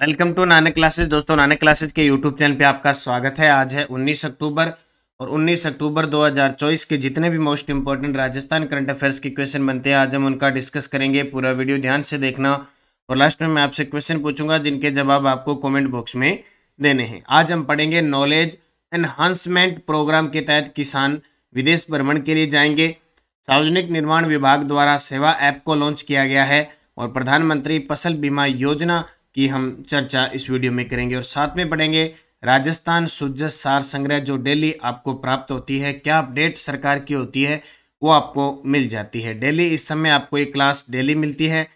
welcome to Nanak classes दोस्तों Nanak classes के YouTube channel पे आपका स्वागत है आज है 19 अक्टूबर और 19 अक्टूबर 2024 के जितने भी most important Rajasthan current affairs के क्वेश्चन बनते हैं आज हम उनका डिस्कस करेंगे पूरा वीडियो ध्यान से देखना और लास्ट में मैं आपसे क्वेश्चन पूछूंगा जिनके जवाब आपको कॉमेंट बॉक्स में देने हैं आज हम पढ़ेंगे नॉलेज एनहांसमेंट प्रोग्राम के तहत किसान विदेश भ्रमण के लिए जाएंगे सार्वजनिक निर्माण विभाग द्वारा सेवा ऐप को लॉन्च किया गया है और प्रधानमंत्री फसल बीमा योजना की हम चर्चा इस वीडियो में करेंगे और साथ में पढ़ेंगे राजस्थान सुजस सार संग्रह जो डेली आपको प्राप्त होती है क्या अपडेट सरकार की होती है वो आपको मिल जाती है डेली इस समय आपको ये क्लास डेली मिलती है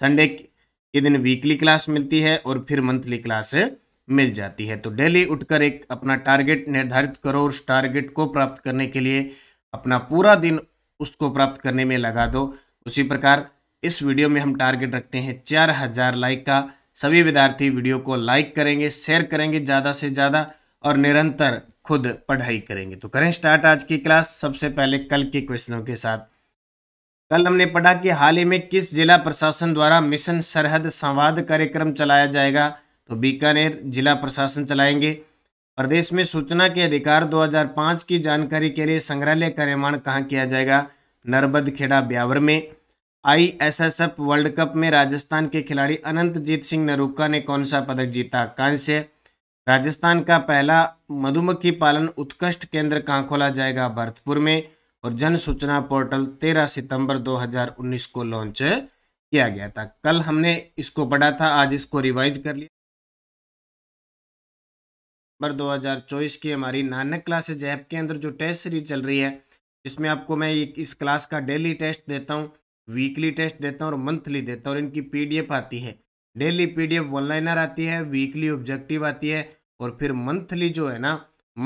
संडे के दिन वीकली क्लास मिलती है और फिर मंथली क्लास मिल जाती है तो डेली उठकर एक अपना टारगेट निर्धारित करो उस टारगेट को प्राप्त करने के लिए अपना पूरा दिन उसको प्राप्त करने में लगा दो उसी प्रकार इस वीडियो में हम टारगेट रखते हैं चार हजार लाइक का सभी विद्यार्थी वीडियो को लाइक करेंगे शेयर करेंगे ज़्यादा से ज़्यादा और निरंतर खुद पढ़ाई करेंगे तो करें स्टार्ट आज की क्लास सबसे पहले कल के क्वेश्चनों के साथ कल हमने पढ़ा कि हाल ही में किस जिला प्रशासन द्वारा मिशन सरहद संवाद कार्यक्रम चलाया जाएगा तो बीकानेर जिला प्रशासन चलाएंगे प्रदेश में सूचना के अधिकार 2005 की जानकारी के लिए संग्रहालय का निर्माण कहाँ किया जाएगा नरबद खेड़ा ब्यावर में आईएसएसएफ वर्ल्ड कप में राजस्थान के खिलाड़ी अनंतजीत सिंह नरुक्का ने कौन सा पदक जीता कांस्य राजस्थान का पहला मधुमक्खी पालन उत्कृष्ट केंद्र कहाँ खोला जाएगा भरतपुर में और जन सूचना पोर्टल 13 सितंबर 2019 को लॉन्च किया गया था कल हमने इसको पढ़ा था आज इसको रिवाइज कर लिया नंबर 2024 की हमारी नानक क्लासेज ऐप के अंदर जो टेस्ट सीरीज चल रही है इसमें आपको मैं इस क्लास का डेली टेस्ट देता हूँ वीकली टेस्ट देता हूँ और मंथली देता हूँ और इनकी पीडीएफ आती है डेली पीडीएफ वन ऑनलाइनर आती है वीकली ऑब्जेक्टिव आती है और फिर मंथली जो है ना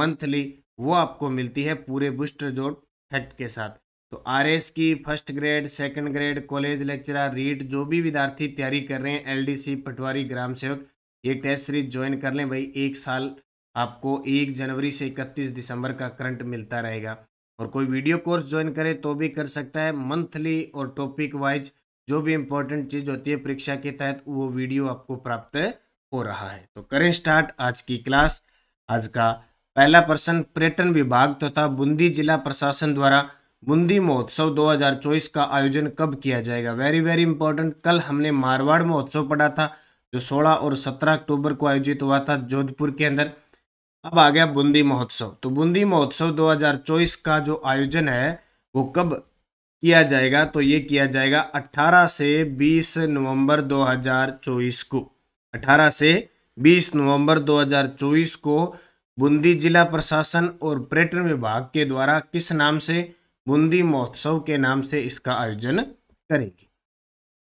मंथली वो आपको मिलती है पूरे बुस्ट जोट फैक्ट के साथ तो आर की first grade second grade college lecturer REET जो भी विद्यार्थी तैयारी कर रहे हैं एलडीसी पटवारी ग्राम सेवक ये टेस्ट सीरीज ज्वाइन कर लें भाई एक साल आपको एक जनवरी से इकतीस दिसंबर का करंट मिलता रहेगा और कोई वीडियो कोर्स ज्वाइन करे तो भी कर सकता है मंथली और टॉपिक वाइज जो भी इम्पोर्टेंट चीज़ होती है परीक्षा के तहत वो वीडियो आपको प्राप्त हो रहा है तो करें स्टार्ट आज की क्लास आज का पहला प्रश्न पर्यटन विभाग तथा तो बूंदी जिला प्रशासन द्वारा बूंदी महोत्सव 2024 का आयोजन कब किया जाएगा वेरी वेरी इंपॉर्टेंट कल हमने मारवाड़ महोत्सव पढ़ा था जो 16 और 17 अक्टूबर को आयोजित हुआ था जोधपुर के अंदर अब आ गया बूंदी महोत्सव तो बूंदी महोत्सव 2024 का जो आयोजन है वो कब किया जाएगा तो ये किया जाएगा 18 से 20 नवंबर 2024 को 18 से 20 नवंबर 2024 को बूंदी जिला प्रशासन और पर्यटन विभाग के द्वारा किस नाम से बूंदी महोत्सव के नाम से इसका आयोजन करेंगे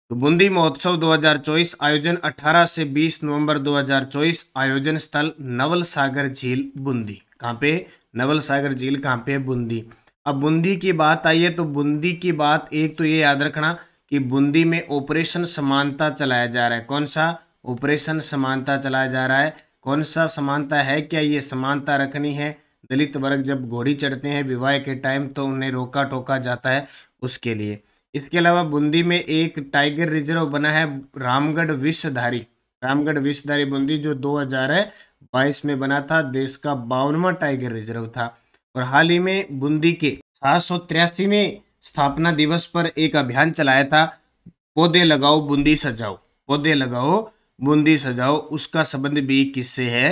तो बूंदी महोत्सव 2024 आयोजन 18 से 20 नवंबर 2024 आयोजन स्थल नवल सागर झील बूंदी कहाँ पे नवल सागर झील कहाँ पे है बूंदी अब बूंदी की बात आई है तो बूंदी की बात एक तो ये याद रखना कि बूंदी में ऑपरेशन समानता चलाया जा रहा है कौन सा ऑपरेशन समानता चलाया जा रहा है कौन सा समानता है क्या ये समानता रखनी है दलित वर्ग जब घोड़ी चढ़ते हैं विवाह के टाइम तो उन्हें रोका टोका जाता है उसके लिए इसके अलावा बूंदी में एक टाइगर रिजर्व बना है रामगढ़ विषधारी रामगढ़ विषधारी बूंदी जो 2022 में बना था देश का बावनवा टाइगर रिजर्व था और हाल ही में बूंदी के सात में स्थापना दिवस पर एक अभियान चलाया था पौधे लगाओ बूंदी सजाओ पौधे लगाओ बूंदी सजाओ उसका संबंध भी किससे है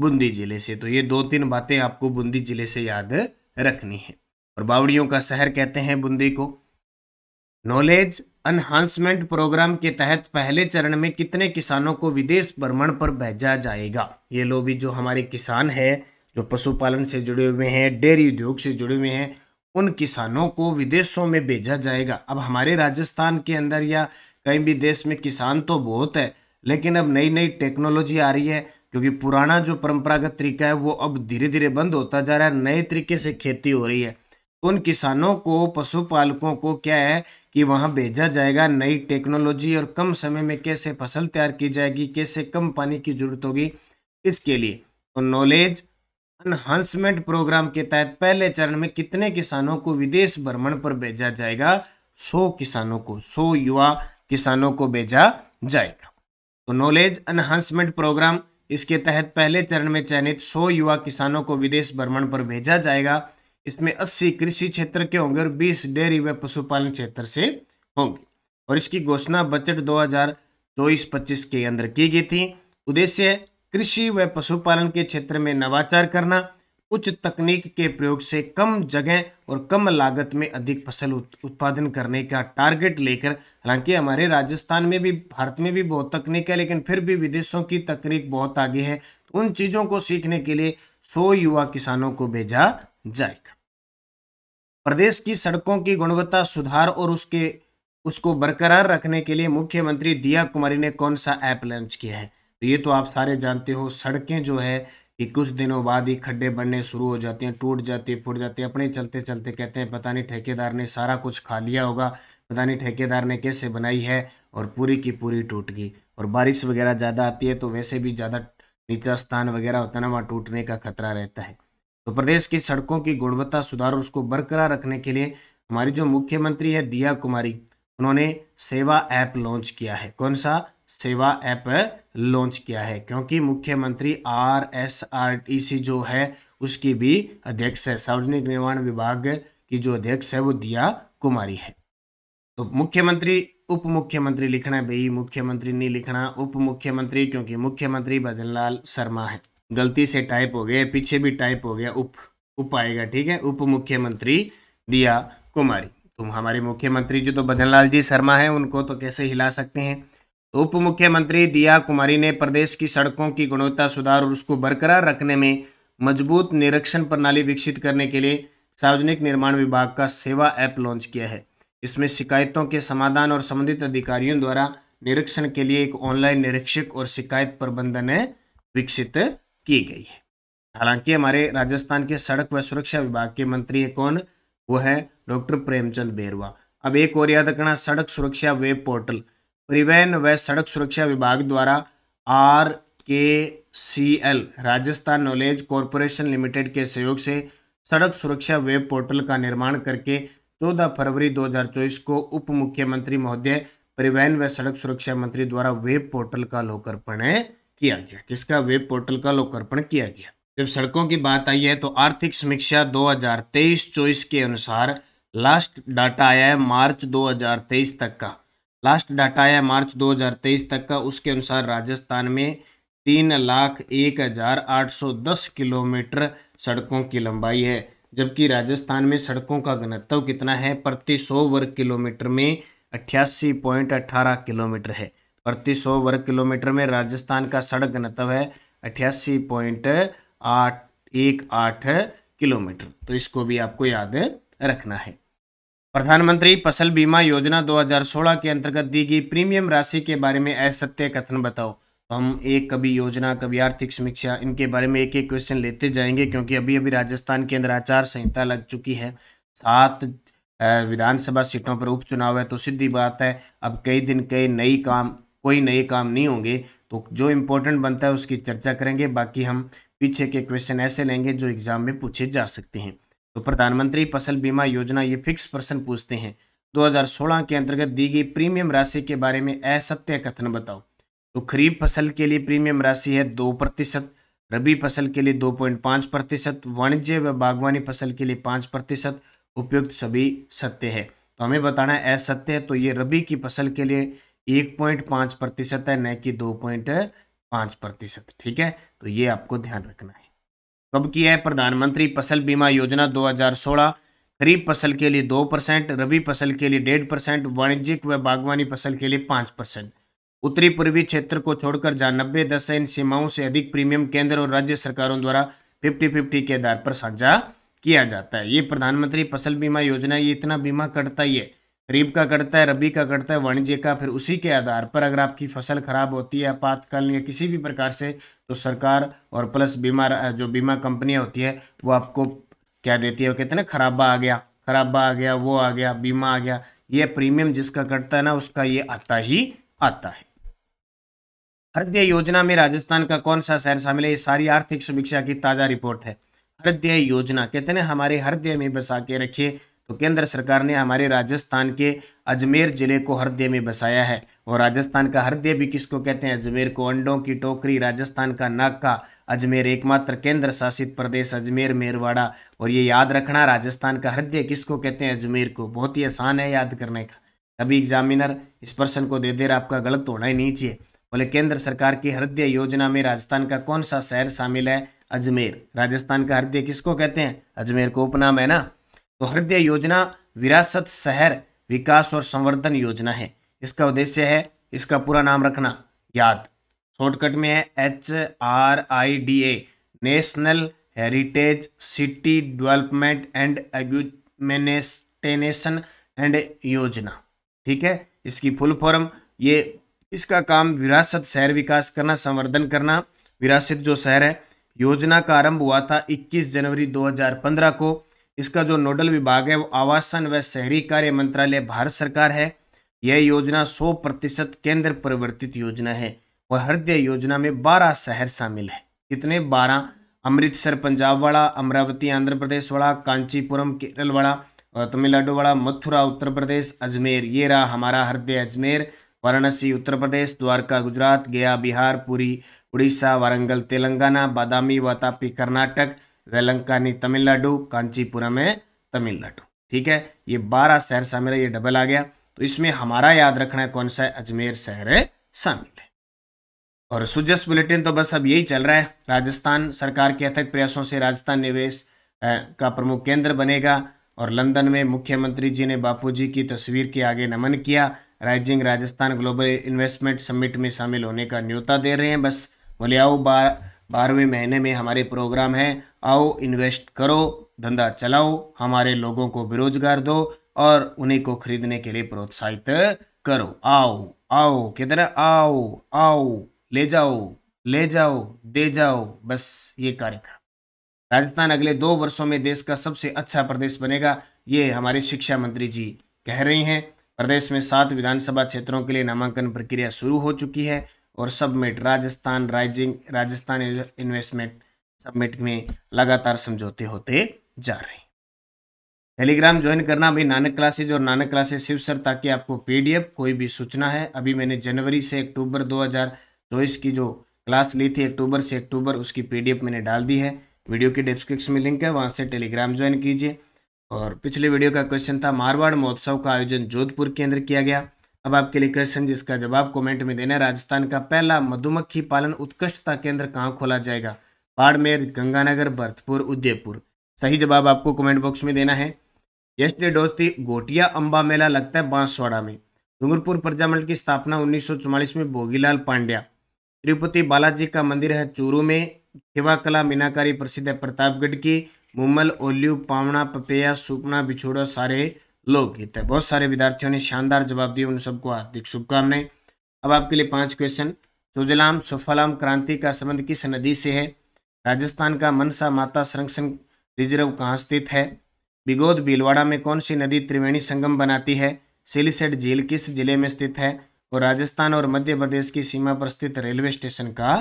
बूंदी जिले से तो ये दो तीन बातें आपको बूंदी जिले से याद रखनी है और बावड़ियों का शहर कहते हैं बूंदी को नॉलेज एनहांसमेंट प्रोग्राम के तहत पहले चरण में कितने किसानों को विदेश भ्रमण पर भेजा जाएगा ये लोग भी जो हमारे किसान है जो पशुपालन से जुड़े हुए हैं डेयरी उद्योग से जुड़े हुए हैं उन किसानों को विदेशों में भेजा जाएगा अब हमारे राजस्थान के अंदर या कहीं भी देश में किसान तो बहुत है लेकिन अब नई नई टेक्नोलॉजी आ रही है क्योंकि पुराना जो परंपरागत तरीका है वो अब धीरे धीरे बंद होता जा रहा है नए तरीके से खेती हो रही है उन किसानों को पशुपालकों को क्या है कि वहाँ भेजा जाएगा नई टेक्नोलॉजी और कम समय में कैसे फसल तैयार की जाएगी कैसे कम पानी की जरूरत होगी इसके लिए तो नॉलेज एनहांसमेंट प्रोग्राम के तहत पहले चरण में कितने किसानों को विदेश भ्रमण पर भेजा जाएगा सौ किसानों को सौ युवा किसानों को भेजा जाएगा तो नॉलेज एनहांसमेंट प्रोग्राम इसके तहत पहले चरण में चयनित सौ युवा किसानों को विदेश भ्रमण पर भेजा जाएगा इसमें 80 कृषि क्षेत्र के होंगे और 20 डेयरी व पशुपालन क्षेत्र से होंगे और इसकी घोषणा बजट 2024-25 के अंदर की गई थी उद्देश्य कृषि व पशुपालन के क्षेत्र में नवाचार करना उच्च तकनीक के प्रयोग से कम जगह और कम लागत में अधिक फसल उत्पादन करने का टारगेट लेकर हालांकि हमारे राजस्थान में भी भारत में भी बहुत तकनीक है लेकिन फिर भी विदेशों की तकनीक बहुत आगे है तो उन चीज़ों को सीखने के लिए सौ युवा किसानों को भेजा जाएगा प्रदेश की सड़कों की गुणवत्ता सुधार और उसके उसको बरकरार रखने के लिए मुख्यमंत्री दिया कुमारी ने कौन सा ऐप लॉन्च किया है तो ये तो आप सारे जानते हो सड़कें जो है कि कुछ दिनों बाद ही खड्डे बनने शुरू हो जाते हैं टूट जाते फूट जाते हैं अपने चलते चलते कहते हैं पता नहीं ठेकेदार ने सारा कुछ खा लिया होगा पता नहीं ठेकेदार ने कैसे बनाई है और पूरी की पूरी टूट गई और बारिश वगैरह ज़्यादा आती है तो वैसे भी ज़्यादा नीचा स्थान वगैरह होता है ना वहाँ टूटने का खतरा रहता है तो प्रदेश की सड़कों की गुणवत्ता सुधार और उसको बरकरार रखने के लिए हमारी जो मुख्यमंत्री है दिया कुमारी उन्होंने सेवा ऐप लॉन्च किया है कौन सा सेवा ऐप लॉन्च किया है क्योंकि मुख्यमंत्री R S R T C जो है उसकी भी अध्यक्ष है सार्वजनिक निर्माण विभाग की जो अध्यक्ष है वो दिया कुमारी है तो मुख्यमंत्री उप मुख्यमंत्री लिखना है भाई मुख्यमंत्री नहीं लिखना उप मुख्यमंत्री क्योंकि मुख्यमंत्री भजनलाल शर्मा है गलती से टाइप हो गया पीछे भी टाइप हो गया उप उप आएगा ठीक है उप मुख्यमंत्री दिया कुमारी तो हमारे मुख्यमंत्री जो तो बदनलाल जी शर्मा हैं उनको तो कैसे हिला सकते हैं तो उप मुख्यमंत्री दिया कुमारी ने प्रदेश की सड़कों की गुणवत्ता सुधार और उसको बरकरार रखने में मजबूत निरीक्षण प्रणाली विकसित करने के लिए सार्वजनिक निर्माण विभाग का सेवा ऐप लॉन्च किया है इसमें शिकायतों के समाधान और संबंधित अधिकारियों द्वारा निरीक्षण के लिए एक ऑनलाइन निरीक्षक और शिकायत प्रबंधन विकसित की गई है हालांकि हमारे राजस्थान के सड़क व सुरक्षा विभाग के मंत्री है कौन वो है डॉक्टर प्रेमचंद बेरवा अब एक और याद रखना सड़क सुरक्षा वेब पोर्टल परिवहन व सड़क सुरक्षा विभाग द्वारा R K C L Rajasthan knowledge corporation limited के सहयोग से सड़क सुरक्षा वेब पोर्टल का निर्माण करके 14 फरवरी 2024 को उप मुख्यमंत्री महोदय परिवहन व सड़क सुरक्षा मंत्री द्वारा वेब पोर्टल का लोकार्पण किया गया किसका वेब पोर्टल का लोकार्पण किया गया जब सड़कों की बात आई है तो आर्थिक समीक्षा 2023-24 के अनुसार लास्ट डाटा आया है मार्च 2023 तक का लास्ट डाटा आया है मार्च 2023 तक का उसके अनुसार राजस्थान में तीन लाख एक हजार आठ सौ दस किलोमीटर सड़कों की लंबाई है जबकि राजस्थान में सड़कों का घनत्व कितना है प्रति सौ वर्ग किलोमीटर में अट्ठासी पॉइंट अट्ठारह किलोमीटर है प्रति सौ वर्ग किलोमीटर में राजस्थान का सड़क घनत्व है अठासी पॉइंट आठ एक आठ किलोमीटर तो इसको भी आपको याद रखना है प्रधानमंत्री फसल बीमा योजना 2016 के अंतर्गत दी गई प्रीमियम राशि के बारे में असत्य कथन बताओ तो हम एक कभी योजना कभी आर्थिक समीक्षा इनके बारे में एक एक क्वेश्चन लेते जाएंगे क्योंकि अभी अभी राजस्थान के अंदर आचार संहिता लग चुकी है सात विधानसभा सीटों पर उपचुनाव है तो सीधी बात है अब कई दिन कई नई काम कोई नए काम नहीं होंगे तो जो इम्पोर्टेंट बनता है उसकी चर्चा करेंगे बाकी हम पीछे के क्वेश्चन ऐसे लेंगे जो एग्जाम में पूछे जा सकते हैं तो प्रधानमंत्री फसल बीमा योजना ये फिक्स पर्सन पूछते हैं 2016 के अंतर्गत दी गई प्रीमियम राशि के बारे में असत्य कथन बताओ तो खरीफ फसल के लिए प्रीमियम राशि है दो प्रतिशत रबी फसल के लिए दो पॉइंट पाँच प्रतिशत वाणिज्य व बागवानी फसल के लिए पाँच प्रतिशत उपयुक्त सभी सत्य है तो हमें बताना है असत्य है तो ये रबी की फसल के लिए एक पॉइंट पांच प्रतिशत है न कि दो पॉइंट पांच प्रतिशत ठीक है तो ये आपको ध्यान रखना है कब किया है प्रधानमंत्री फसल बीमा योजना 2016 खरीफ फसल के लिए दो परसेंट रबी फसल के लिए डेढ़ परसेंट वाणिज्यिक व बागवानी फसल के लिए पांच परसेंट उत्तरी पूर्वी क्षेत्र को छोड़कर जहां नब्बे दस इन सीमाओं से अधिक प्रीमियम केंद्र और राज्य सरकारों द्वारा फिफ्टी फिफ्टी के आधार पर साझा किया जाता है ये प्रधानमंत्री फसल बीमा योजना ये इतना बीमा कटता ही है खरीब का कटता है रबी का कटता है वाणिज्य का फिर उसी के आधार पर अगर आपकी फसल खराब होती है आपातकालीन या किसी भी प्रकार से तो सरकार और प्लस बीमा जो बीमा कंपनियां होती है वो आपको क्या देती है वो कहते हैं ना खराबा आ गया खराबा आ गया वो आ गया बीमा आ गया ये प्रीमियम जिसका कटता है ना उसका ये आता ही आता है हृदय योजना में राजस्थान का कौन सा शहर शामिल है ये सारी आर्थिक समीक्षा की ताज़ा रिपोर्ट है हृदय योजना कहते हैं हमारे हृदय में बसा के रखिए तो केंद्र सरकार ने हमारे राजस्थान के अजमेर ज़िले को हृदय में बसाया है और राजस्थान का हृदय भी किसको कहते हैं अजमेर को अंडों की टोकरी राजस्थान का नाका अजमेर एकमात्र केंद्र शासित प्रदेश अजमेर मेरवाड़ा और ये याद रखना राजस्थान का हृदय किसको कहते हैं अजमेर को बहुत ही आसान है याद करने का तभी एग्जामिनर इस प्रश्न को दे दे रहा आपका गलत होना ही नहीं चाहिए बोले केंद्र सरकार की हृदय योजना में राजस्थान का कौन सा शहर शामिल है अजमेर राजस्थान का हृदय किसको कहते हैं अजमेर को उपनाम है ना सौहृदय तो योजना विरासत शहर विकास और संवर्धन योजना है इसका उद्देश्य है इसका पूरा नाम रखना याद शॉर्टकट में है H R I D A national heritage city development and augmentation and योजना ठीक है इसकी फुल फॉर्म ये इसका काम विरासत शहर विकास करना संवर्धन करना विरासत जो शहर है योजना का आरंभ हुआ था 21 जनवरी 2015 को इसका जो नोडल विभाग है वो आवासन व शहरी कार्य मंत्रालय भारत सरकार है यह योजना 100 प्रतिशत केंद्र परिवर्तित योजना है और हृदय योजना में 12 शहर शामिल है कितने 12 अमृतसर पंजाब वाला अमरावती आंध्र प्रदेश वाला कांचीपुरम केरल वाला तमिलनाडु वाला मथुरा उत्तर प्रदेश अजमेर ये रहा हमारा हृदय अजमेर वाराणसी उत्तर प्रदेश द्वारका गुजरात गया बिहार पुरी उड़ीसा वारंगल तेलंगाना बादामी वातापी कर्नाटक वेलंकानी तमिलनाडु कांचीपुरम है तमिलनाडु ठीक है ये बारह शहर शामिल है ये डबल आ गया तो इसमें हमारा याद रखना है कौन सा है अजमेर शहर है शामिल है और सुजस बुलेटिन तो बस अब यही चल रहा है राजस्थान सरकार के अथक प्रयासों से राजस्थान निवेश का प्रमुख केंद्र बनेगा और लंदन में मुख्यमंत्री जी ने बापू जी की तस्वीर के आगे नमन किया rising Rajasthan global investment summit में शामिल होने का न्योता दे रहे हैं बस बोले आओ बार बारहवें महीने में हमारे प्रोग्राम है आओ इन्वेस्ट करो धंधा चलाओ हमारे लोगों को बेरोजगार दो और उन्हीं को खरीदने के लिए प्रोत्साहित करो आओ आओ किधर आओ आओ ले जाओ ले जाओ दे जाओ बस ये कार्यक्रम राजस्थान अगले दो वर्षों में देश का सबसे अच्छा प्रदेश बनेगा ये हमारे शिक्षा मंत्री जी कह रही हैं प्रदेश में सात विधानसभा क्षेत्रों के लिए नामांकन प्रक्रिया शुरू हो चुकी है और summit Rajasthan rising Rajasthan investment summit में लगातार समझौते होते जा रहे हैं टेलीग्राम ज्वाइन करना अभी नानक क्लासेज और नानक क्लासेज शिव सर ताकि आपको पीडीएफ कोई भी सूचना है अभी मैंने जनवरी से अक्टूबर 2024 की जो क्लास ली थी अक्टूबर से अक्टूबर उसकी पीडीएफ मैंने डाल दी है वीडियो के डिस्क्रिप्शन में लिंक है वहाँ से टेलीग्राम ज्वाइन कीजिए और पिछले वीडियो का क्वेश्चन था मारवाड़ महोत्सव का आयोजन जोधपुर के अंदर किया गया अब आपके लिए क्वेश्चन जिसका जवाब कमेंट में देना राजस्थान का पहला मधुमक्खी पालन उत्कृष्टता केंद्र कहाँ खोला जाएगा बाड़मेर गंगानगर भरतपुर उदयपुर सही जवाब आपको कमेंट बॉक्स में देना है यशडे दोस्ती गोटिया अम्बा मेला लगता है बांसवाड़ा में डूंगरपुर प्रजामंडल की स्थापना उन्नीस में भोगीलाल पांड्या तिरुपति बालाजी का मंदिर है चूरू में खेवा कला मीनाकारी प्रसिद्ध है प्रतापगढ़ की मुम्मल ओल्यू पावना पपेया सुपना बिछोड़ा सारे लोकगीत है बहुत सारे विद्यार्थियों ने शानदार जवाब दिए उन सबको हार्दिक शुभकामनाएं अब आपके लिए पांच क्वेश्चन सुजलाम सुफलाम क्रांति का संबंध किस नदी से है राजस्थान का मनसा माता संरक्षण रिजर्व कहाँ स्थित है बिगोद भीलवाड़ा में कौन सी नदी त्रिवेणी संगम बनाती है सिलीसेट झील किस जिले में स्थित है और राजस्थान और मध्य प्रदेश की सीमा पर स्थित रेलवे स्टेशन का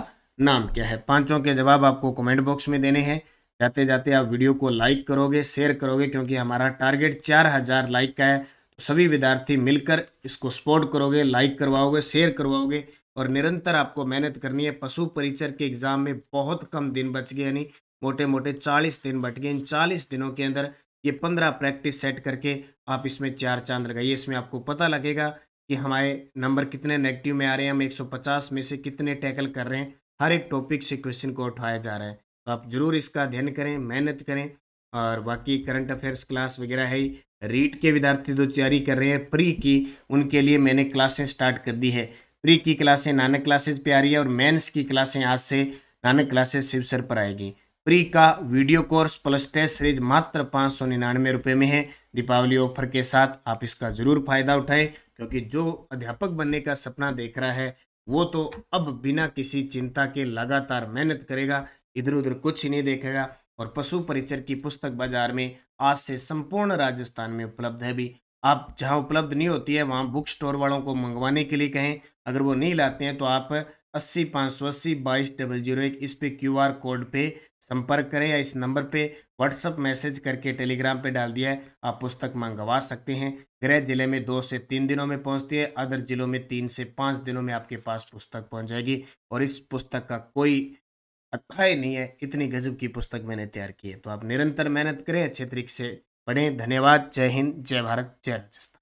नाम क्या है पांचों के जवाब आपको कमेंट बॉक्स में देने हैं जाते जाते आप वीडियो को लाइक करोगे शेयर करोगे क्योंकि हमारा टारगेट चार हज़ार लाइक का है तो सभी विद्यार्थी मिलकर इसको सपोर्ट करोगे लाइक करवाओगे शेयर करवाओगे और निरंतर आपको मेहनत करनी है पशु परिचर के एग्ज़ाम में बहुत कम दिन बच गए यानी मोटे मोटे चालीस दिन बट गए इन चालीस दिनों के अंदर ये पंद्रह प्रैक्टिस सेट करके आप इसमें चार चांद लगाइए इसमें आपको पता लगेगा कि हमारे नंबर कितने नेगेटिव में आ रहे हैं हम 150 में से कितने टैकल कर रहे हैं हर एक टॉपिक से क्वेश्चन को उठाया जा रहा है तो आप जरूर इसका अध्ययन करें मेहनत करें और बाकी करंट अफेयर्स क्लास वगैरह है रीट के विद्यार्थी जो तो तैयारी कर रहे हैं प्री की उनके लिए मैंने क्लासें स्टार्ट कर दी है प्री की क्लासें नानक क्लासेज पर आ रही है और मेन्स की क्लासें आज से नानक क्लासेज शिवसर पर आएगी प्री का video course plus test series मात्र पाँच सौ निन्यानवे रुपये में है दीपावली ऑफर के साथ आप इसका जरूर फायदा उठाएं क्योंकि जो अध्यापक बनने का सपना देख रहा है वो तो अब बिना किसी चिंता के लगातार मेहनत करेगा इधर उधर कुछ ही नहीं देखेगा और पशु परिचर की पुस्तक बाजार में आज से संपूर्ण राजस्थान में उपलब्ध है भी आप जहाँ उपलब्ध नहीं होती है वहाँ बुक स्टोर वालों को मंगवाने के लिए कहें अगर वो नहीं लाते हैं तो आप अस्सी पाँच सौ अस्सी बाईस डबल जीरो एक इस पे क्यू आर कोड पे संपर्क करें या इस नंबर पे व्हाट्सअप मैसेज करके टेलीग्राम पे डाल दिया है आप पुस्तक मंगवा सकते हैं गृह जिले में दो से तीन दिनों में पहुंचती है अदर जिलों में तीन से पाँच दिनों में आपके पास पुस्तक पहुंच जाएगी और इस पुस्तक का कोई अथाय नहीं है इतनी गजब की पुस्तक मैंने तैयार की है तो आप निरंतर मेहनत करें अच्छे तरीके से पढ़ें धन्यवाद जय हिंद जय भारत जय राजस्थान